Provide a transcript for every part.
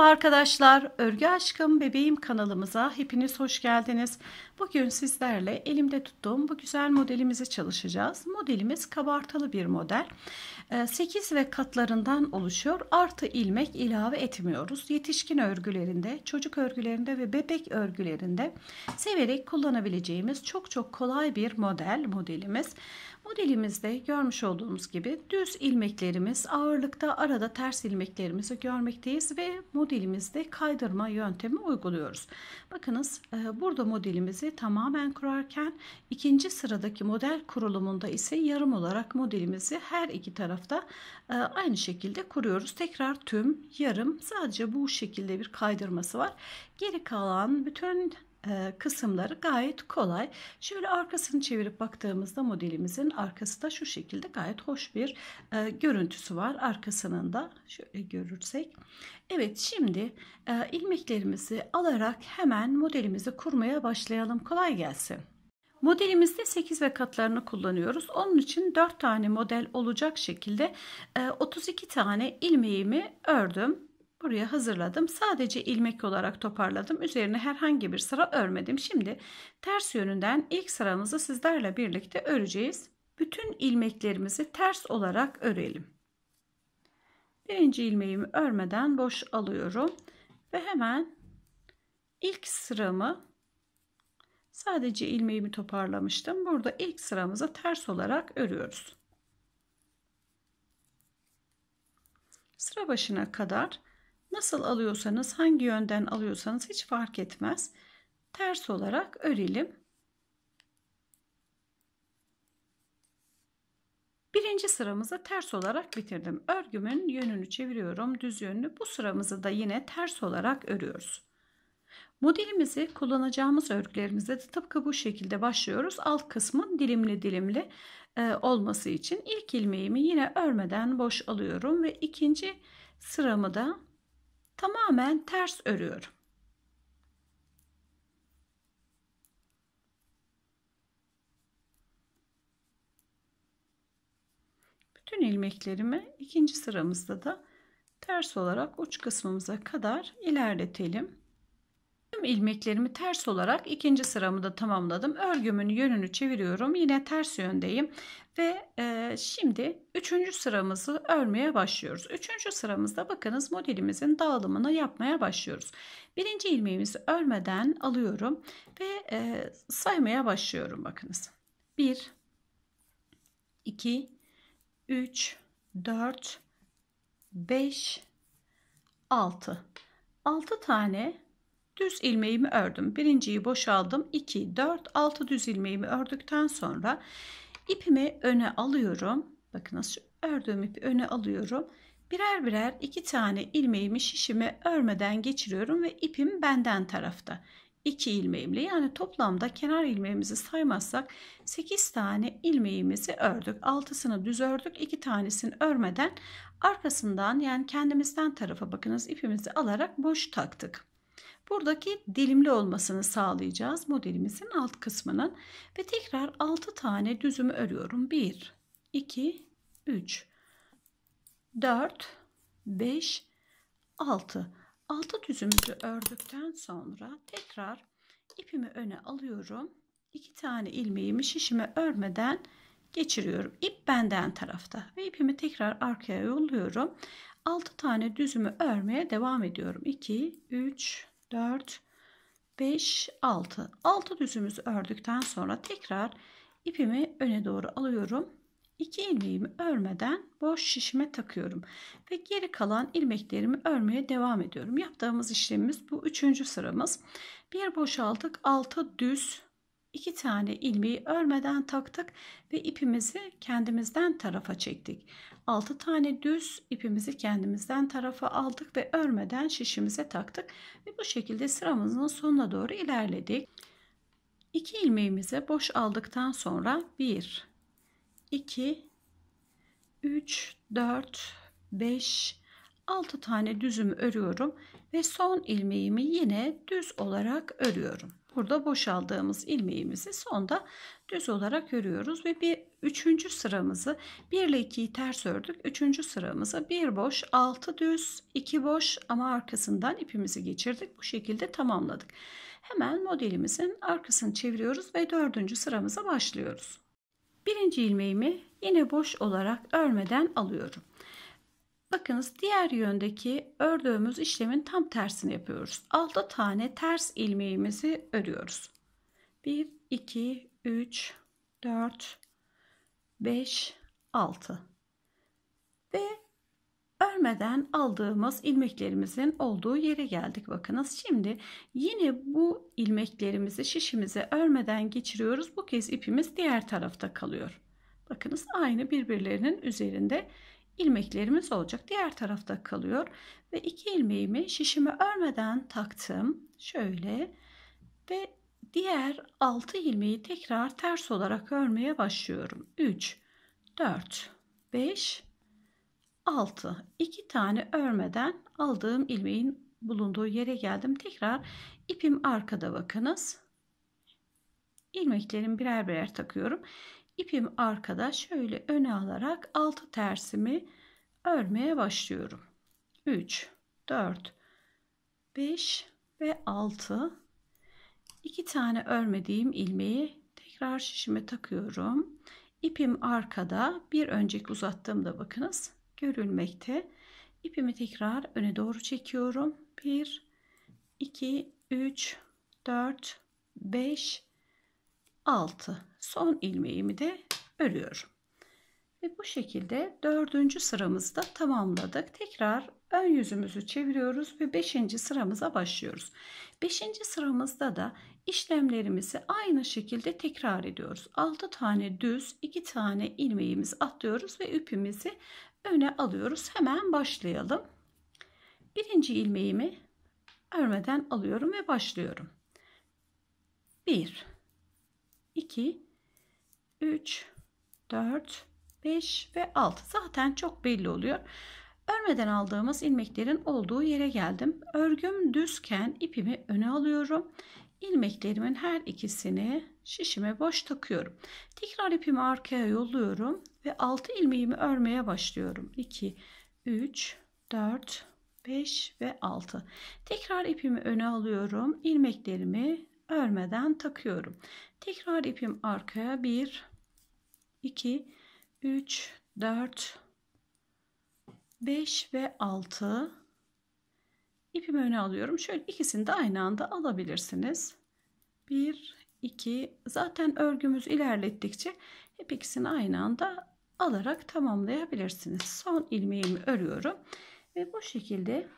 Merhaba arkadaşlar, Örgü Aşkım Bebeğim kanalımıza hepiniz hoş geldiniz. Bugün sizlerle elimde tuttuğum bu güzel modelimizi çalışacağız. Modelimiz kabartalı bir model. 8 ee, ve katlarından oluşuyor. Artı ilmek ilave etmiyoruz. Yetişkin örgülerinde, çocuk örgülerinde ve bebek örgülerinde severek kullanabileceğimiz çok çok kolay bir model modelimiz. Modelimizde görmüş olduğumuz gibi düz ilmeklerimiz ağırlıkta arada ters ilmeklerimizi görmekteyiz ve modelimizde kaydırma yöntemi uyguluyoruz. Bakınız e, burada modelimizi tamamen kurarken ikinci sıradaki model kurulumunda ise yarım olarak modelimizi her iki tarafta e, aynı şekilde kuruyoruz. Tekrar tüm yarım sadece bu şekilde bir kaydırması var. Geri kalan bütün e, kısımları gayet kolay. Şöyle arkasını çevirip baktığımızda modelimizin arkası da şu şekilde gayet hoş bir e, görüntüsü var. Arkasının da şöyle görürsek. Evet şimdi e, ilmeklerimizi alarak hemen modelimizi kurmaya başlayalım. Kolay gelsin. Modelimizde 8 ve katlarını kullanıyoruz. Onun için 4 tane model olacak şekilde 32 tane ilmeğimi ördüm. Buraya hazırladım. Sadece ilmek olarak toparladım. Üzerine herhangi bir sıra örmedim. Şimdi ters yönünden ilk sıramızı sizlerle birlikte öreceğiz. Bütün ilmeklerimizi ters olarak örelim. Birinci ilmeğimi örmeden boş alıyorum. Ve hemen ilk sıramı sadece ilmeğimi toparlamıştım. Burada ilk sıramızı ters olarak örüyoruz. Sıra başına kadar Nasıl alıyorsanız, hangi yönden alıyorsanız hiç fark etmez. Ters olarak örelim. Birinci sıramızı ters olarak bitirdim. Örgümün yönünü çeviriyorum, düz yönünü. Bu sıramızı da yine ters olarak örüyoruz. Modelimizi kullanacağımız örgülerimizde de tıpkı bu şekilde başlıyoruz. Alt kısmın dilimli dilimli e, olması için ilk ilmeğimi yine örmeden boş alıyorum ve ikinci sıramı da tamamen ters örüyorum. Bütün ilmeklerimi ikinci sıramızda da ters olarak uç kısmımıza kadar ilerletelim tüm ilmeklerimi ters olarak ikinci sıramı da tamamladım. Örgümün yönünü çeviriyorum. Yine ters yöndeyim. Ve e, şimdi üçüncü sıramızı örmeye başlıyoruz. Üçüncü sıramızda bakınız modelimizin dağılımını yapmaya başlıyoruz. Birinci ilmeğimizi örmeden alıyorum ve e, saymaya başlıyorum bakınız. 1, 2, 3, 4, 5, 6. 6 tane Düz ilmeğimi ördüm. Birinciyi boşaldım. 2, 4, 6 düz ilmeğimi ördükten sonra ipimi öne alıyorum. Bakın nasıl, ördüğüm ipi öne alıyorum. Birer birer iki tane ilmeğimi şişime örmeden geçiriyorum ve ipim benden tarafta. 2 ilmeğimle yani toplamda kenar ilmeğimizi saymazsak 8 tane ilmeğimizi ördük. 6'sını düz ördük. 2 tanesini örmeden arkasından yani kendimizden tarafa bakınız ipimizi alarak boş taktık. Buradaki dilimli olmasını sağlayacağız modelimizin alt kısmının. Ve tekrar 6 tane düzümü örüyorum. 1, 2, 3, 4, 5, 6. 6 düzümüzü ördükten sonra tekrar ipimi öne alıyorum. 2 tane ilmeğimi şişime örmeden geçiriyorum. İp benden tarafta ve ipimi tekrar arkaya yolluyorum. 6 tane düzümü örmeye devam ediyorum. 2, 3, 4, 5, 6. 6 düzümüz ördükten sonra tekrar ipimi öne doğru alıyorum. 2 ilmeğimi örmeden boş şişime takıyorum. Ve geri kalan ilmeklerimi örmeye devam ediyorum. Yaptığımız işlemimiz bu üçüncü sıramız. Bir boşaltık 6 düz 2 tane ilmeği örmeden taktık ve ipimizi kendimizden tarafa çektik. 6 tane düz ipimizi kendimizden tarafa aldık ve örmeden şişimize taktık ve bu şekilde sıramızın sonuna doğru ilerledik. 2 ilmeğimizi boş aldıktan sonra 1 2 3 4 5 6 tane düzümü örüyorum ve son ilmeğimi yine düz olarak örüyorum. Burada boşaldığımız ilmeğimizi sonda düz olarak örüyoruz ve bir üçüncü sıramızı 1 ile 2'yi ters ördük. Üçüncü sıramızı bir boş, altı düz, iki boş ama arkasından ipimizi geçirdik. Bu şekilde tamamladık. Hemen modelimizin arkasını çeviriyoruz ve dördüncü sıramıza başlıyoruz. Birinci ilmeğimi yine boş olarak örmeden alıyorum. Bakınız diğer yöndeki ördüğümüz işlemin tam tersini yapıyoruz. 6 tane ters ilmeğimizi örüyoruz. 1, 2, 3, 4, 5, 6 ve örmeden aldığımız ilmeklerimizin olduğu yere geldik. Bakınız şimdi yine bu ilmeklerimizi şişimize örmeden geçiriyoruz. Bu kez ipimiz diğer tarafta kalıyor. Bakınız aynı birbirlerinin üzerinde ilmeklerimiz olacak. Diğer tarafta kalıyor ve iki ilmeğimi şişime örmeden taktım. Şöyle ve diğer 6 ilmeği tekrar ters olarak örmeye başlıyorum. 3, 4, 5, 6. 2 tane örmeden aldığım ilmeğin bulunduğu yere geldim. Tekrar ipim arkada bakınız. İlmeklerimi birer birer takıyorum. İpim arkada şöyle öne alarak 6 tersimi örmeye başlıyorum. 3, 4, 5 ve 6 iki tane örmediğim ilmeği tekrar şişime takıyorum. İpim arkada bir önceki uzattığımda bakınız görülmekte. İpimi tekrar öne doğru çekiyorum. 1, 2, 3, 4, 5, 6. Son ilmeğimi de örüyorum. Ve bu şekilde dördüncü sıramızda tamamladık. Tekrar ön yüzümüzü çeviriyoruz ve beşinci sıramıza başlıyoruz. Beşinci sıramızda da İşlemlerimizi aynı şekilde tekrar ediyoruz. 6 tane düz, 2 tane ilmeğimizi atlıyoruz ve ipimizi öne alıyoruz. Hemen başlayalım. Birinci ilmeğimi örmeden alıyorum ve başlıyorum. 1 2 3 4 5 ve 6 zaten çok belli oluyor. Örmeden aldığımız ilmeklerin olduğu yere geldim. Örgüm düzken ipimi öne alıyorum. İlmeklerimin her ikisini şişime boş takıyorum. Tekrar ipimi arkaya yolluyorum ve 6 ilmeğimi örmeye başlıyorum. 2, 3, 4, 5 ve 6. Tekrar ipimi öne alıyorum. İlmeklerimi örmeden takıyorum. Tekrar ipim arkaya 1, 2, 3, 4, 5 ve 6 ipimi öne alıyorum. Şöyle ikisini de aynı anda alabilirsiniz. 1 2 zaten örgümüz ilerlettikçe hep ikisini aynı anda alarak tamamlayabilirsiniz. Son ilmeğimi örüyorum ve bu şekilde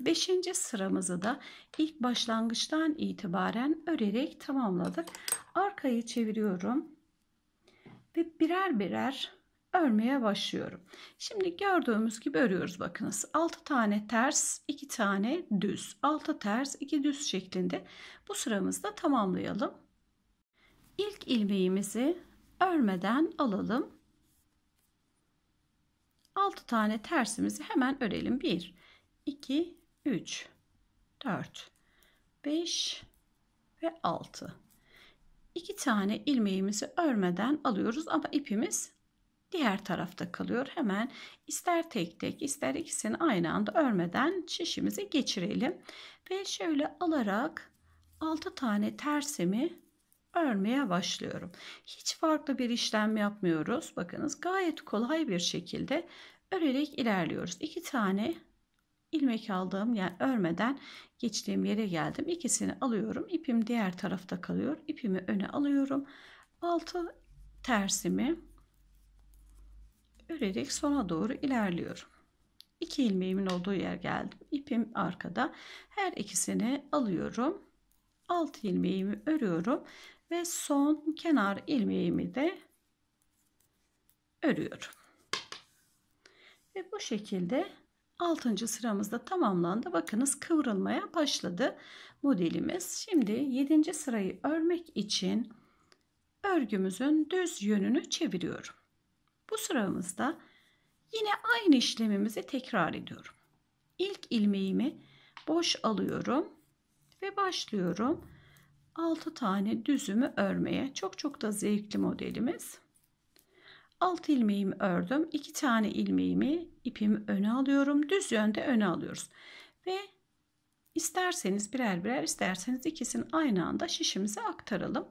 5. sıramızı da ilk başlangıçtan itibaren örerek tamamladık. Arkayı çeviriyorum ve birer birer örmeye başlıyorum. Şimdi gördüğümüz gibi örüyoruz bakınız. 6 tane ters, 2 tane düz. 6 ters, 2 düz şeklinde bu sıramızı da tamamlayalım. İlk ilmeğimizi örmeden alalım. 6 tane tersimizi hemen örelim. 1 2 3 4 5 ve 6. 2 tane ilmeğimizi örmeden alıyoruz ama ipimiz diğer tarafta kalıyor. Hemen ister tek tek ister ikisini aynı anda örmeden şişimize geçirelim. Ve şöyle alarak 6 tane tersimi örmeye başlıyorum. Hiç farklı bir işlem yapmıyoruz. Bakınız gayet kolay bir şekilde örerek ilerliyoruz. 2 tane ilmek aldığım yani örmeden geçtiğim yere geldim. İkisini alıyorum. İpim diğer tarafta kalıyor. İpimi öne alıyorum. 6 tersimi örerek sona doğru ilerliyorum. İki ilmeğimin olduğu yer geldim. İpim arkada. Her ikisini alıyorum. Altı ilmeğimi örüyorum ve son kenar ilmeğimi de örüyorum. Ve bu şekilde 6. sıramızda tamamlandı. Bakınız kıvrılmaya başladı modelimiz. Şimdi yedinci sırayı örmek için örgümüzün düz yönünü çeviriyorum. Bu sıramızda yine aynı işlemimizi tekrar ediyorum. İlk ilmeğimi boş alıyorum ve başlıyorum. 6 tane düzümü örmeye. Çok çok da zevkli modelimiz. 6 ilmeğimi ördüm. 2 tane ilmeğimi ipimi öne alıyorum. Düz yönde öne alıyoruz. Ve isterseniz birer birer isterseniz ikisini aynı anda şişimize aktaralım.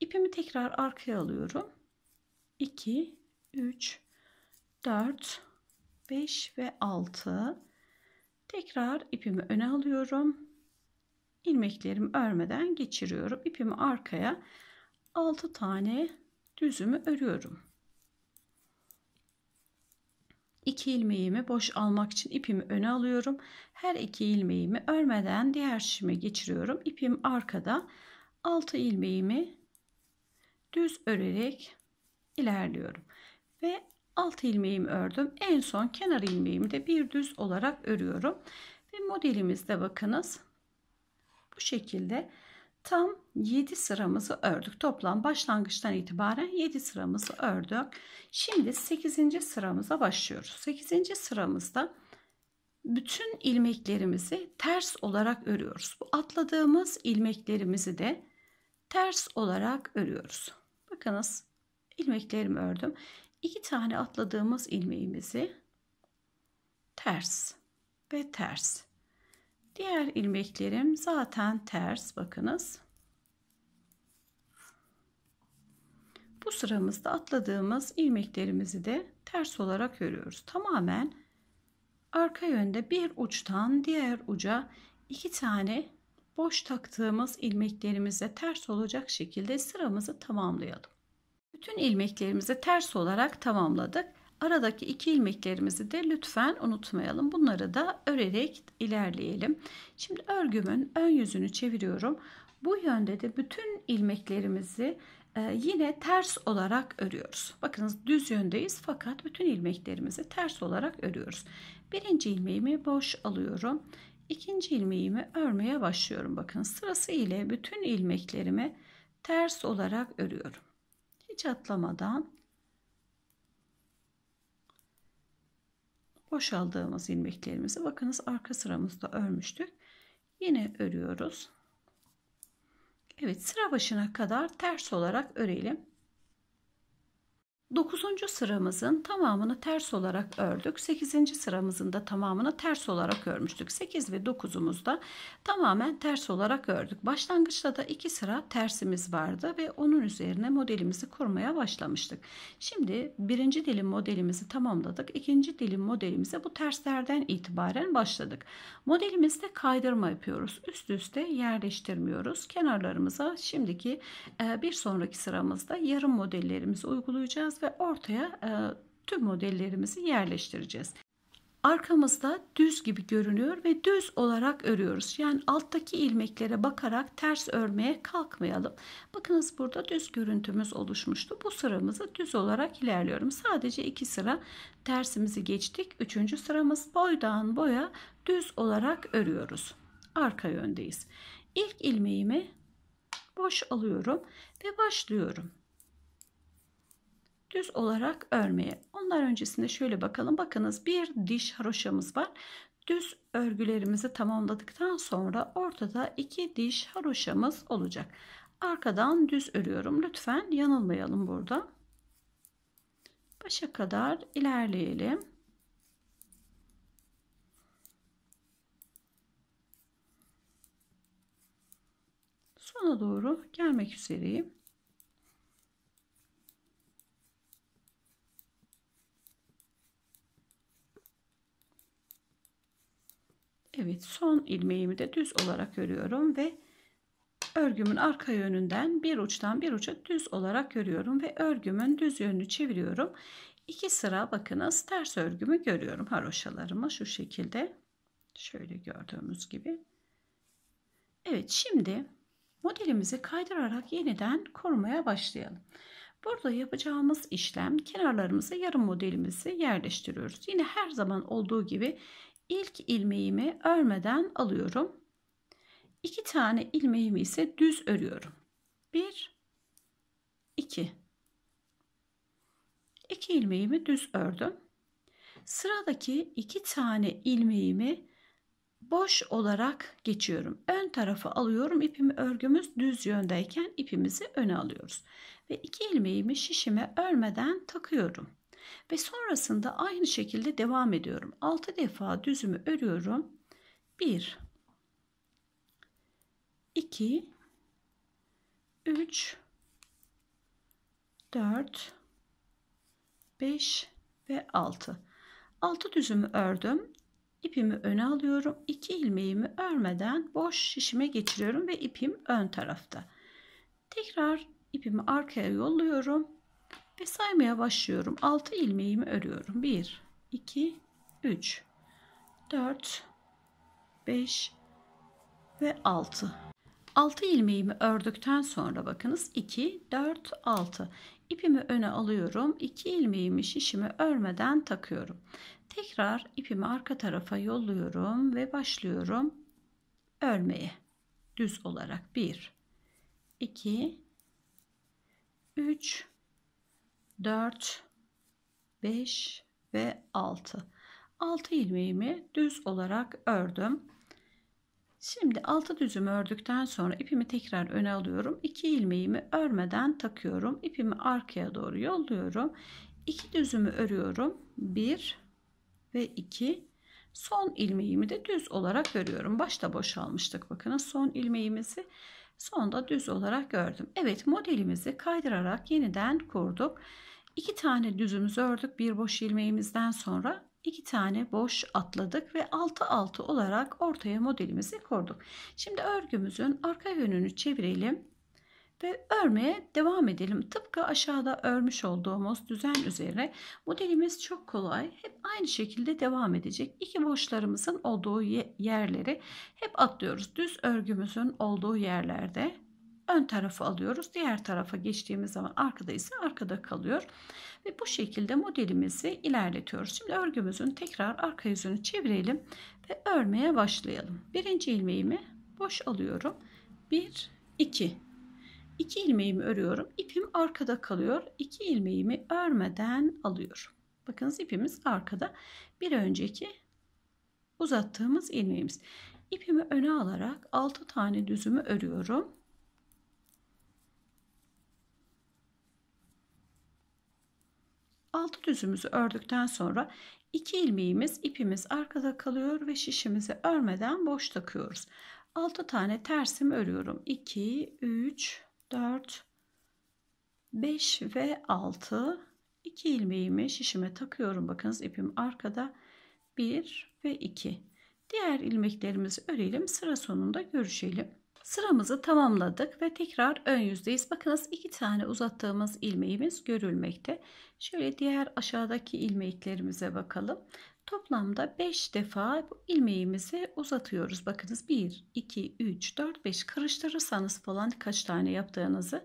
İpimi tekrar arkaya alıyorum. 2 3, 4, 5 ve 6. Tekrar ipimi öne alıyorum. İlmeklerimi örmeden geçiriyorum. ipimi arkaya 6 tane düzümü örüyorum. 2 ilmeğimi boş almak için ipimi öne alıyorum. Her iki ilmeğimi örmeden diğer şişime geçiriyorum. İpim arkada 6 ilmeğimi düz örerek ilerliyorum ve alt ilmeğimi ördüm. En son kenar ilmeğimi de bir düz olarak örüyorum. Ve modelimizde bakınız bu şekilde tam 7 sıramızı ördük. Toplam başlangıçtan itibaren 7 sıramızı ördük. Şimdi 8. sıramıza başlıyoruz. 8. sıramızda bütün ilmeklerimizi ters olarak örüyoruz. Bu atladığımız ilmeklerimizi de ters olarak örüyoruz. Bakınız ilmeklerimi ördüm iki tane atladığımız ilmeğimizi ters ve ters. Diğer ilmeklerim zaten ters bakınız. Bu sıramızda atladığımız ilmeklerimizi de ters olarak örüyoruz. Tamamen arka yönde bir uçtan diğer uca iki tane boş taktığımız ilmeklerimize ters olacak şekilde sıramızı tamamlayalım. Bütün ilmeklerimizi ters olarak tamamladık. Aradaki iki ilmeklerimizi de lütfen unutmayalım. Bunları da örerek ilerleyelim. Şimdi örgümün ön yüzünü çeviriyorum. Bu yönde de bütün ilmeklerimizi e, yine ters olarak örüyoruz. Bakınız düz yöndeyiz fakat bütün ilmeklerimizi ters olarak örüyoruz. Birinci ilmeğimi boş alıyorum. İkinci ilmeğimi örmeye başlıyorum. Bakın sırası ile bütün ilmeklerimi ters olarak örüyorum hiç atlamadan boşaldığımız ilmeklerimizi bakınız arka sıramızda örmüştük. Yine örüyoruz. Evet sıra başına kadar ters olarak örelim. 9. sıramızın tamamını ters olarak ördük. 8. sıramızın da tamamını ters olarak örmüştük. 8 ve 9'umuz da tamamen ters olarak ördük. Başlangıçta da 2 sıra tersimiz vardı ve onun üzerine modelimizi kurmaya başlamıştık. Şimdi birinci dilim modelimizi tamamladık. İkinci dilim modelimize bu terslerden itibaren başladık. Modelimizde kaydırma yapıyoruz. Üst üste yerleştirmiyoruz. Kenarlarımıza şimdiki e, bir sonraki sıramızda yarım modellerimizi uygulayacağız ve ortaya e, tüm modellerimizi yerleştireceğiz. Arkamızda düz gibi görünüyor ve düz olarak örüyoruz. Yani alttaki ilmeklere bakarak ters örmeye kalkmayalım. Bakınız burada düz görüntümüz oluşmuştu. Bu sıramızı düz olarak ilerliyorum. Sadece iki sıra tersimizi geçtik. Üçüncü sıramız boydan boya düz olarak örüyoruz. Arka yöndeyiz. İlk ilmeğimi boş alıyorum ve başlıyorum düz olarak örmeye. Onlar öncesinde şöyle bakalım. Bakınız bir diş haroşamız var. Düz örgülerimizi tamamladıktan sonra ortada iki diş haroşamız olacak. Arkadan düz örüyorum. Lütfen yanılmayalım burada. Başa kadar ilerleyelim. Sona doğru gelmek üzereyim. Evet son ilmeğimi de düz olarak örüyorum ve örgümün arka yönünden bir uçtan bir uca düz olarak örüyorum ve örgümün düz yönünü çeviriyorum. İki sıra bakınız ters örgümü görüyorum haroşalarımı şu şekilde. Şöyle gördüğümüz gibi. Evet şimdi modelimizi kaydırarak yeniden kurmaya başlayalım. Burada yapacağımız işlem kenarlarımıza yarım modelimizi yerleştiriyoruz. Yine her zaman olduğu gibi ilk ilmeğimi örmeden alıyorum. İki tane ilmeğimi ise düz örüyorum. 1 2 2 ilmeğimi düz ördüm. Sıradaki 2 tane ilmeğimi boş olarak geçiyorum. Ön tarafı alıyorum. İpimi örgümüz düz yöndeyken ipimizi öne alıyoruz. Ve iki ilmeğimi şişime örmeden takıyorum. Ve sonrasında aynı şekilde devam ediyorum. 6 defa düzümü örüyorum. 1 2 3 4 5 ve 6 6 düzümü ördüm İpimi öne alıyorum 2 ilmeğimi örmeden boş şişime geçiriyorum ve ipim ön tarafta tekrar ipimi arkaya yolluyorum ve saymaya başlıyorum. 6 ilmeğimi örüyorum. 1, 2, 3, 4, 5 ve 6. 6 ilmeğimi ördükten sonra bakınız 2, 4, 6. İpimi öne alıyorum. 2 ilmeğimi şişimi örmeden takıyorum. Tekrar ipimi arka tarafa yolluyorum ve başlıyorum örmeye. Düz olarak 1, 2, 3, 4, 5 ve 6. 6 ilmeğimi düz olarak ördüm. Şimdi 6 düzümü ördükten sonra ipimi tekrar öne alıyorum. 2 ilmeğimi örmeden takıyorum. İpimi arkaya doğru yolluyorum. 2 düzümü örüyorum. 1 ve 2. Son ilmeğimi de düz olarak örüyorum. Başta boşalmıştık Bakın, son ilmeğimizi. Sonunda düz olarak gördüm. Evet modelimizi kaydırarak yeniden kurduk. İki tane düzümüzü ördük. Bir boş ilmeğimizden sonra iki tane boş atladık ve altı altı olarak ortaya modelimizi kurduk. Şimdi örgümüzün arka yönünü çevirelim ve örmeye devam edelim. Tıpkı aşağıda örmüş olduğumuz düzen üzere modelimiz çok kolay. Hep aynı şekilde devam edecek. İki boşlarımızın olduğu yerleri hep atlıyoruz. Düz örgümüzün olduğu yerlerde ön tarafı alıyoruz. Diğer tarafa geçtiğimiz zaman arkada ise arkada kalıyor. Ve bu şekilde modelimizi ilerletiyoruz. Şimdi örgümüzün tekrar arka yüzünü çevirelim ve örmeye başlayalım. Birinci ilmeğimi boş alıyorum. 1 2 2 ilmeğimi örüyorum. İpim arkada kalıyor. 2 ilmeğimi örmeden alıyorum. Bakınız ipimiz arkada. Bir önceki uzattığımız ilmeğimiz. İpimi öne alarak 6 tane düzümü örüyorum. Altı düzümüzü ördükten sonra iki ilmeğimiz ipimiz arkada kalıyor ve şişimizi örmeden boş takıyoruz. Altı tane tersimi örüyorum. 2 3 4, 5 ve 6. 2 ilmeğimi şişime takıyorum. Bakınız ipim arkada. 1 ve 2. Diğer ilmeklerimizi örelim. Sıra sonunda görüşelim. Sıramızı tamamladık ve tekrar ön yüzdeyiz. Bakınız iki tane uzattığımız ilmeğimiz görülmekte. Şöyle diğer aşağıdaki ilmeklerimize bakalım. Toplamda 5 defa bu ilmeğimizi uzatıyoruz. Bakınız 1, 2, 3, 4, 5 karıştırırsanız falan kaç tane yaptığınızı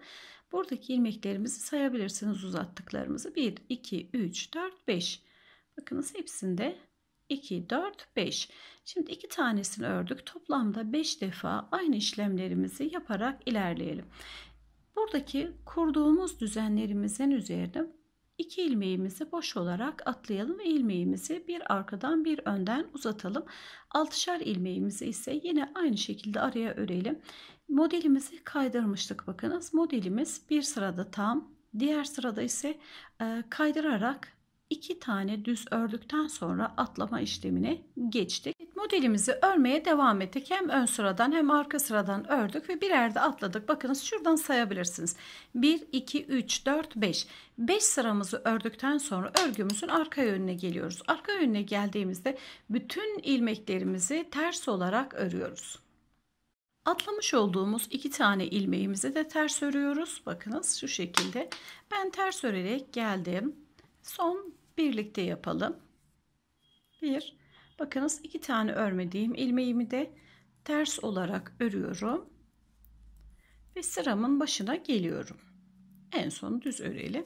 buradaki ilmeklerimizi sayabilirsiniz uzattıklarımızı. 1, 2, 3, 4, 5. Bakınız hepsinde 2, 4, 5. Şimdi iki tanesini ördük. Toplamda 5 defa aynı işlemlerimizi yaparak ilerleyelim. Buradaki kurduğumuz düzenlerimizin üzerine İki ilmeğimizi boş olarak atlayalım ve ilmeğimizi bir arkadan bir önden uzatalım. 6'şar ilmeğimizi ise yine aynı şekilde araya örelim. Modelimizi kaydırmıştık bakınız. Modelimiz bir sırada tam, diğer sırada ise e, kaydırarak iki tane düz ördükten sonra atlama işlemine geçtik. Modelimizi örmeye devam ettik. Hem ön sıradan hem arka sıradan ördük ve birer de atladık. Bakınız şuradan sayabilirsiniz. 1, 2, 3, 4, 5. 5 sıramızı ördükten sonra örgümüzün arka yönüne geliyoruz. Arka yönüne geldiğimizde bütün ilmeklerimizi ters olarak örüyoruz. Atlamış olduğumuz iki tane ilmeğimizi de ters örüyoruz. Bakınız şu şekilde. Ben ters örerek geldim Son birlikte yapalım. Bir. Bakınız iki tane örmediğim ilmeğimi de ters olarak örüyorum. Ve sıramın başına geliyorum. En son düz örelim.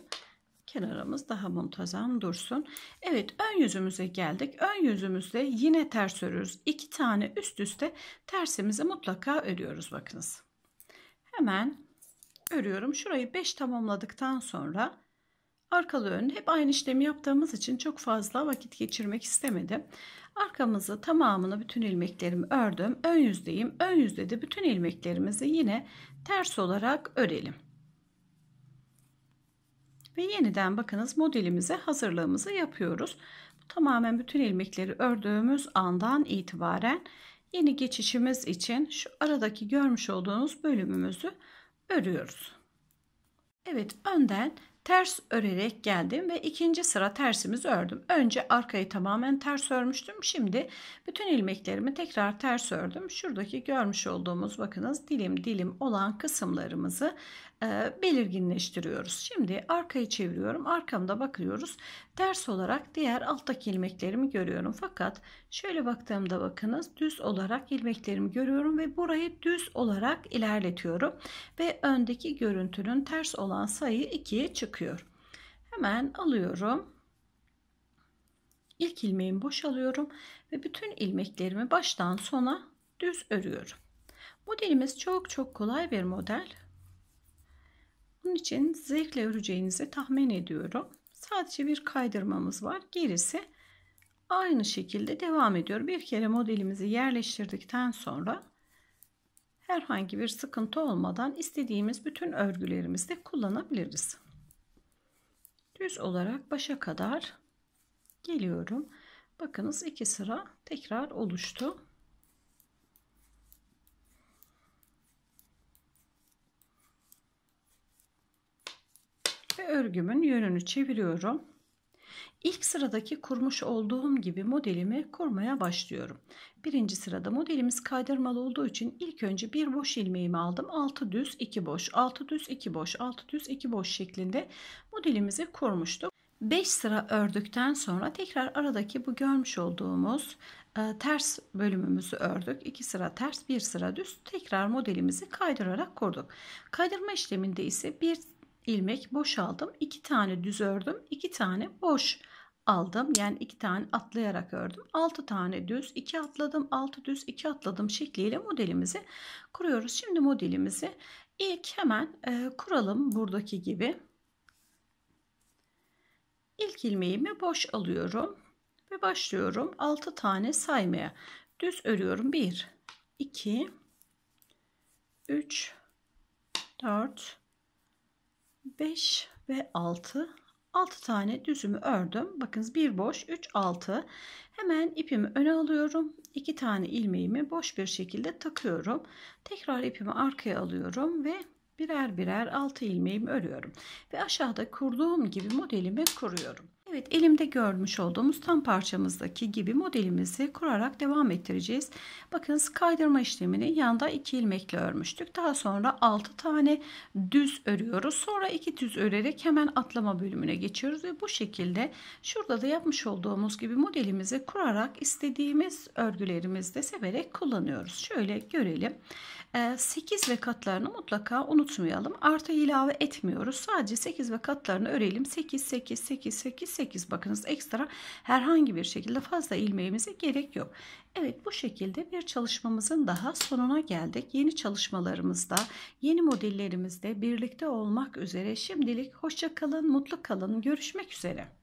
Kenarımız daha muntazam dursun. Evet ön yüzümüze geldik. Ön yüzümüzde yine ters örüyoruz. İki tane üst üste tersimizi mutlaka örüyoruz bakınız. Hemen örüyorum. Şurayı 5 tamamladıktan sonra Arkalı ön hep aynı işlemi yaptığımız için çok fazla vakit geçirmek istemedim. Arkamızı tamamını bütün ilmeklerimi ördüm. Ön yüzdeyim. Ön yüzde de bütün ilmeklerimizi yine ters olarak örelim. Ve yeniden bakınız modelimize hazırlığımızı yapıyoruz. Bu tamamen bütün ilmekleri ördüğümüz andan itibaren yeni geçişimiz için şu aradaki görmüş olduğunuz bölümümüzü örüyoruz. Evet önden ters örerek geldim ve ikinci sıra tersimizi ördüm. Önce arkayı tamamen ters örmüştüm. Şimdi bütün ilmeklerimi tekrar ters ördüm. Şuradaki görmüş olduğumuz bakınız dilim dilim olan kısımlarımızı e, belirginleştiriyoruz. Şimdi arkayı çeviriyorum. Arkamda bakıyoruz. Ters olarak diğer alttaki ilmeklerimi görüyorum. Fakat şöyle baktığımda bakınız düz olarak ilmeklerimi görüyorum ve burayı düz olarak ilerletiyorum. Ve öndeki görüntünün ters olan sayı 2 çıkıyor. Hemen alıyorum. İlk ilmeğimi boşalıyorum ve bütün ilmeklerimi baştan sona düz örüyorum. Modelimiz çok çok kolay bir model. Bunun için zevkle öreceğinizi tahmin ediyorum. Sadece bir kaydırmamız var. Gerisi aynı şekilde devam ediyor. Bir kere modelimizi yerleştirdikten sonra herhangi bir sıkıntı olmadan istediğimiz bütün örgülerimizde kullanabiliriz. Düz olarak başa kadar geliyorum. Bakınız iki sıra tekrar oluştu. örgümün yönünü çeviriyorum. İlk sıradaki kurmuş olduğum gibi modelimi kurmaya başlıyorum. Birinci sırada modelimiz kaydırmalı olduğu için ilk önce bir boş ilmeğimi aldım. 6 düz 2 boş 6 düz 2 boş 6 düz 2 boş şeklinde modelimizi kurmuştuk. 5 sıra ördükten sonra tekrar aradaki bu görmüş olduğumuz e, ters bölümümüzü ördük. 2 sıra ters, 1 sıra düz. Tekrar modelimizi kaydırarak kurduk. Kaydırma işleminde ise bir ilmek boş aldım. 2 tane düz ördüm. 2 tane boş aldım. Yani 2 tane atlayarak ördüm. 6 tane düz, 2 atladım, 6 düz, 2 atladım şekliyle modelimizi kuruyoruz. Şimdi modelimizi ilk hemen e, kuralım buradaki gibi. İlk ilmeğimi boş alıyorum ve başlıyorum 6 tane saymaya. Düz örüyorum. 1 2 3 4 5 ve 6 6 tane düzümü ördüm. Bakınız bir boş 3 6. Hemen ipimi öne alıyorum. 2 tane ilmeğimi boş bir şekilde takıyorum. Tekrar ipimi arkaya alıyorum ve birer birer 6 ilmeğimi örüyorum. Ve aşağıda kurduğum gibi modelimi kuruyorum. Evet elimde görmüş olduğumuz tam parçamızdaki gibi modelimizi kurarak devam ettireceğiz. Bakınız kaydırma işlemini yanda iki ilmekle örmüştük. Daha sonra 6 tane düz örüyoruz. Sonra iki düz örerek hemen atlama bölümüne geçiyoruz ve bu şekilde şurada da yapmış olduğumuz gibi modelimizi kurarak istediğimiz örgülerimizde severek kullanıyoruz. Şöyle görelim. 8 ee, ve katlarını mutlaka unutmayalım. Artı ilave etmiyoruz. Sadece 8 ve katlarını örelim. 8 8 8 8 8 8 bakınız ekstra herhangi bir şekilde fazla ilmeğimize gerek yok. Evet bu şekilde bir çalışmamızın daha sonuna geldik. Yeni çalışmalarımızda yeni modellerimizde birlikte olmak üzere şimdilik hoşça kalın mutlu kalın görüşmek üzere.